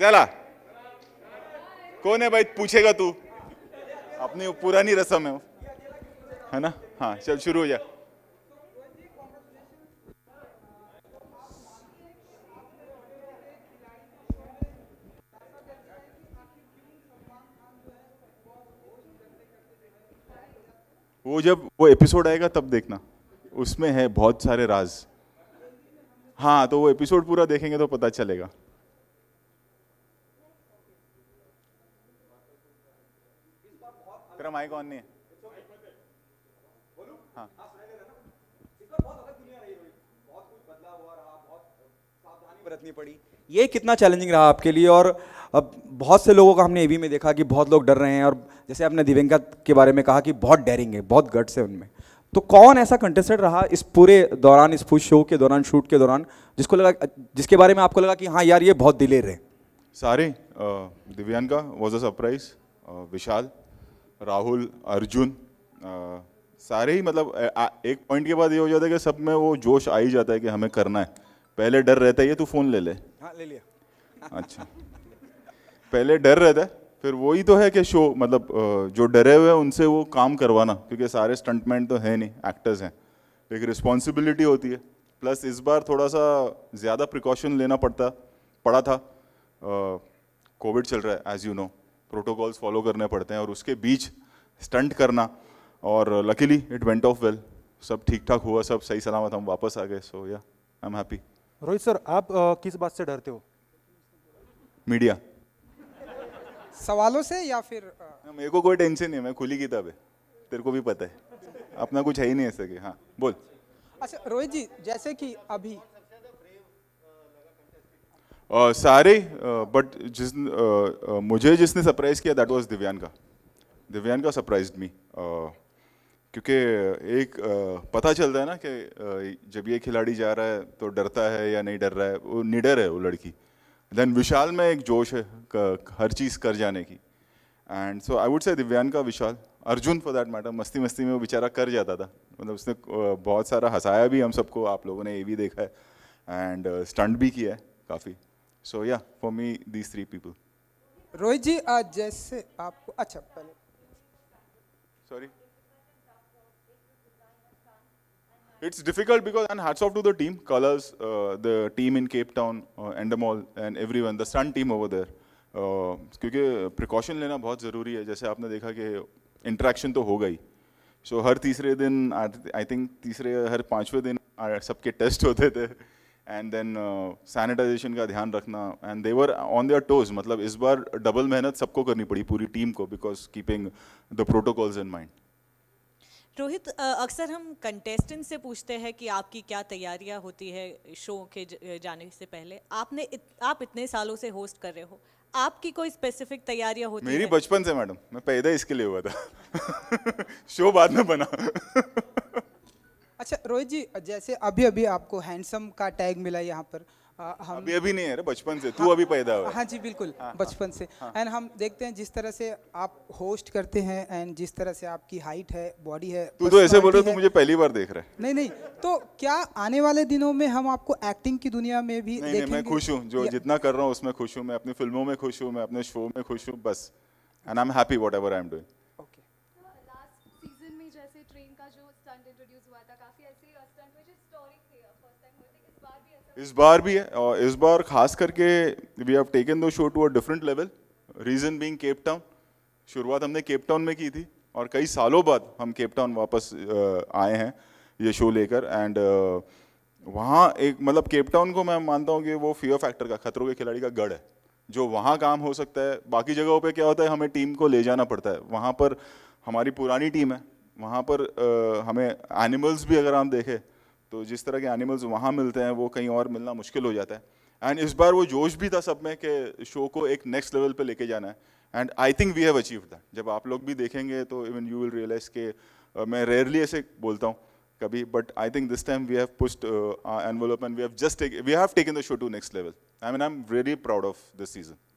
चला कौन है भाई पूछेगा तू अपनी पुरानी रसम है वो है ना हाँ चल शुरू हो जा वो जब वो एपिसोड आएगा तब देखना उसमें है बहुत सारे राज हाँ तो वो एपिसोड पूरा देखेंगे तो पता चलेगा तेरा माइक ऑन नहीं है हाँ। बरतनी पड़ी ये कितना चैलेंजिंग रहा आपके लिए और अब बहुत से लोगों का हमने एवी में देखा कि बहुत लोग डर रहे हैं और जैसे आपने दिव्यंका के बारे में कहा कि बहुत डेरिंग है बहुत गट्स है उनमें तो कौन ऐसा कंटेस्टेंट रहा इस पूरे दौरान इस फूड शो के दौरान शूट के दौरान जिसको लगा जिसके बारे में आपको लगा कि हाँ यार ये बहुत दिलेर है सारे Divyanka was a surprise Vishal Rahul Arjun आ, सारे ही मतलब आ, एक पॉइंट के बाद ये हो जाता है कि सब में वो जोश आ ही जाता है कि हमें करना है पहले डर रहता है ये तू फ़ोन ले ले हाँ ले लिया अच्छा पहले डर रहता है फिर वही तो है कि शो मतलब जो डरे हुए हैं उनसे वो काम करवाना क्योंकि सारे स्टंटमैन तो हैं नहीं एक्टर्स हैं तो एक रिस्पॉन्सिबिलिटी होती है प्लस इस बार थोड़ा सा ज़्यादा प्रिकॉशन लेना पड़ता पड़ा था कोविड चल रहा है as you know protocols follow करने पड़ते हैं और उसके बीच स्टंट करना और luckily it went off well सब ठीक ठाक हुआ सब सही सलामत हम वापस आ गए so yeah I am happy Rohit sir आप आ, किस बात से डरते हो मीडिया सवालों से या फिर आ... मेरे को कोई टेंशन नहीं है मैं खुली किताब है तेरे को भी पता है अपना कुछ है ही नहीं है सके हाँ बोल अच्छा रोहित जी जैसे कि अभी सारे बट जिस मुझे जिसने सरप्राइज़ किया that was Divyanka Divyanka surprise me क्योंकि एक पता चलता है ना कि जब ये खिलाड़ी जा रहा है तो डरता है या नहीं डर रहा है वो निडर है वो लड़की देन विशाल में एक जोश है हर चीज़ कर जाने की and so I would say Divyanka Vishal Arjun for that matter मस्ती मस्ती में वो बेचारा कर जाता था मतलब उसने बहुत सारा हंसाया भी हम सबको आप लोगों ने ये भी देखा है एंड स्टंट भी किया है काफ़ी So yeah, for me, these three people. Rohit ji, आज जैसे आपको अच्छा पहले Sorry. It's difficult because, and hats off to the team, Colors, uh, the team in Cape Town, uh, Endemol, and everyone, the Sun team over there. Uh, क्योंकि precaution लेना बहुत ज़रूरी है जैसे आपने देखा कि इंट्रैक्शन तो होगा ही सो so, हर तीसरे दिन आई थिंक तीसरे हर पाँचवें दिन सबके टेस्ट होते थे एंड देन सैनिटाइजेशन का ध्यान रखना and they were on their toes मतलब इस बार डबल मेहनत सबको करनी पड़ी पूरी टीम को because keeping the protocols in mind Rohit अक्सर हम कंटेस्टेंट से पूछते हैं कि आपकी क्या तैयारियां होती है शो के जाने से पहले आपने इत, आप इतने सालों से होस्ट कर रहे हो आपकी कोई स्पेसिफिक तैयारियां होती मेरी है मेरी बचपन से मैडम मैं पैदा इसके लिए हुआ था शो बाद में बना अच्छा रोहित जी जैसे अभी अभी आपको हैंडसम का टैग मिला यहाँ पर आ, हम अभी अभी नहीं है बचपन से तू हाँ, अभी पैदा हुआ हाँ जी बिल्कुल हाँ, हाँ, बचपन से एंड हम देखते हैं जिस तरह से आप होस्ट करते हैं एंड जिस तरह से आपकी हाइट है बॉडी है तू तो ऐसे बोल रहे तू मुझे पहली बार देख रहा है नहीं नहीं तो क्या आने वाले दिनों में हम आपको एक्टिंग की दुनिया में भी नहीं, नहीं मैं खुश हूँ जो जितना कर रहा हूँ उसमें खुश हूँ मैं अपनी फिल्मों में खुश हूँ मैं अपने शो में खुश हूँ बस and I am happy whatever I am doing train का जो स्टंट इंट्रोड्यूस हुआ था काफी ऐसे स्टंट में जो हिस्टोरिक थे फर्स्ट uh, टाइम हुए थे इस बार भी ऐसा इस बार भी है और इस बार खास करके we have taken the show to a different level reason being Cape Town शुरुआत हमने केप टाउन में की थी और कई सालों बाद हम केप टाउन वापस uh, आए हैं ये शो लेकर एंड uh, वहाँ एक मतलब केप टाउन को मैं मानता हूँ कि वो फियर फैक्टर का खतरों के खिलाड़ी का गढ़ है जो वहाँ काम हो सकता है बाकी जगहों पे क्या होता है हमें टीम को ले जाना पड़ता है वहाँ पर हमारी पुरानी टीम है वहाँ पर आ, हमें एनिमल्स भी अगर हम देखें तो जिस तरह के एनिमल्स वहाँ मिलते हैं वो कहीं और मिलना मुश्किल हो जाता है एंड इस बार वो जोश भी था सब में कि शो को एक नेक्स्ट लेवल पे लेके जाना है and I think we have achieve that जब आप लोग भी देखेंगे तो इवन यू विल रियलाइज के मैं रेयरली ऐसे बोलता हूँ कभी but I think this time we have pushed envelope and we have just we have taken the show to next level I mean I am very proud of this season